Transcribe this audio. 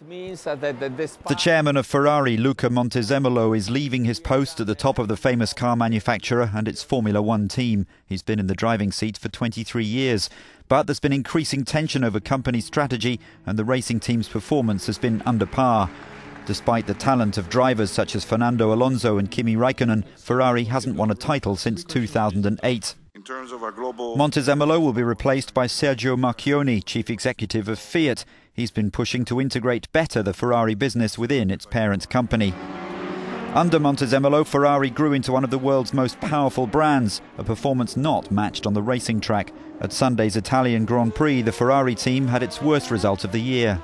The chairman of Ferrari, Luca Montezemolo, is leaving his post at the top of the famous car manufacturer and its Formula One team. He's been in the driving seat for 23 years. But there's been increasing tension over company strategy, and the racing team's performance has been under par. Despite the talent of drivers such as Fernando Alonso and Kimi Raikkonen, Ferrari hasn't won a title since 2008 terms of our global. Montezemolo will be replaced by Sergio Marchioni, chief executive of Fiat. He's been pushing to integrate better the Ferrari business within its parent company. Under Montezemolo, Ferrari grew into one of the world's most powerful brands, a performance not matched on the racing track. At Sunday's Italian Grand Prix, the Ferrari team had its worst result of the year.